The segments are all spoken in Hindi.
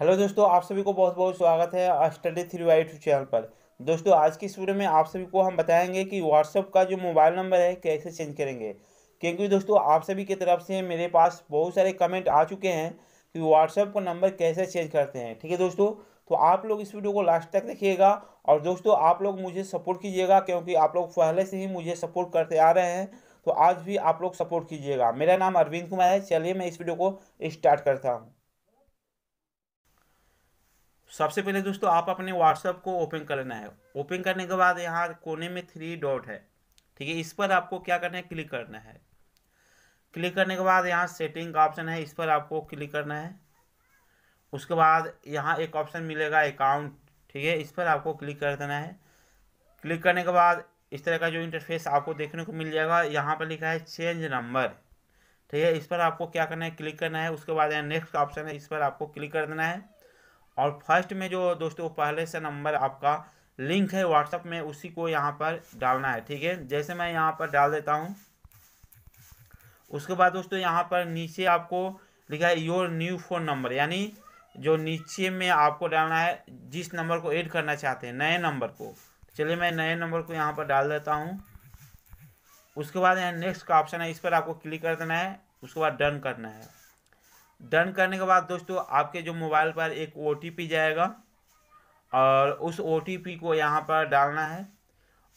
हेलो दोस्तों आप सभी को बहुत बहुत स्वागत है study three Y two channel पर दोस्तों आज की इस वीडियो में आप सभी को हम बताएंगे कि व्हाट्सअप का जो मोबाइल नंबर है कैसे चेंज करेंगे क्योंकि दोस्तों आप सभी की तरफ से मेरे पास बहुत सारे कमेंट आ चुके हैं कि व्हाट्सअप का नंबर कैसे चेंज करते हैं ठीक है दोस्तों तो आप लोग इस वीडियो को लास्ट तक देखिएगा और दोस्तों आप लोग मुझे सपोर्ट कीजिएगा क्योंकि आप लोग पहले से ही मुझे सपोर्ट करते आ रहे हैं तो आज भी आप लोग सपोर्ट कीजिएगा मेरा नाम अरविंद कुमार है चलिए मैं इस वीडियो को स्टार्ट करता हूँ सबसे पहले दोस्तों आप अपने व्हाट्सअप को ओपन करना है ओपन करने के बाद यहाँ कोने में थ्री डॉट है ठीक है इस पर आपको क्या करना है क्लिक करना है क्लिक करने के बाद यहाँ सेटिंग का ऑप्शन है इस पर आपको क्लिक करना है उसके बाद यहाँ एक ऑप्शन मिलेगा अकाउंट ठीक है इस पर आपको क्लिक कर देना है क्लिक करने के बाद इस तरह का जो इंटरफेस आपको देखने को मिल जाएगा यहाँ पर लिखा है चेंज नंबर ठीक है इस पर आपको क्या करना है क्लिक करना है उसके बाद यहाँ नेक्स्ट ऑप्शन है इस पर आपको क्लिक कर देना है और फर्स्ट में जो दोस्तों पहले से नंबर आपका लिंक है व्हाट्सअप में उसी को यहाँ पर डालना है ठीक है जैसे मैं यहाँ पर डाल देता हूँ उसके बाद दोस्तों यहाँ पर नीचे आपको लिखा है योर न्यू फ़ोन नंबर यानी जो नीचे में आपको डालना है जिस नंबर को ऐड करना चाहते हैं नए नंबर को चलिए मैं नए नंबर को यहाँ पर डाल देता हूँ उसके बाद यहाँ नेक्स्ट का ऑप्शन है इस पर आपको क्लिक कर देना है उसके बाद डन करना है डन करने के बाद दोस्तों आपके जो मोबाइल पर एक ओ जाएगा और उस ओ को यहाँ पर डालना है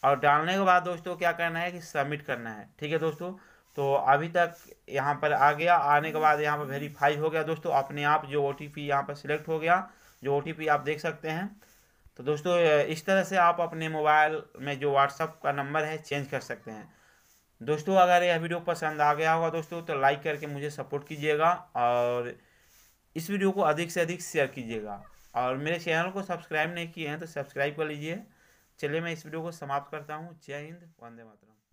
और डालने के बाद दोस्तों क्या करना है कि सबमिट करना है ठीक है दोस्तों तो अभी तक यहाँ पर आ गया आने के बाद यहाँ पर वेरीफाई हो गया दोस्तों अपने आप जो ओ टी पी यहाँ पर सिलेक्ट हो गया जो ओ टी पी आप देख सकते हैं तो दोस्तों इस तरह से आप अपने मोबाइल में जो व्हाट्सअप का नंबर है चेंज कर सकते हैं दोस्तों अगर यह वीडियो पसंद आ गया होगा दोस्तों तो लाइक करके मुझे सपोर्ट कीजिएगा और इस वीडियो को अधिक से अधिक शेयर कीजिएगा और मेरे चैनल को सब्सक्राइब नहीं किए हैं तो सब्सक्राइब कर लीजिए चलिए मैं इस वीडियो को समाप्त करता हूँ जय हिंद वंदे मातरम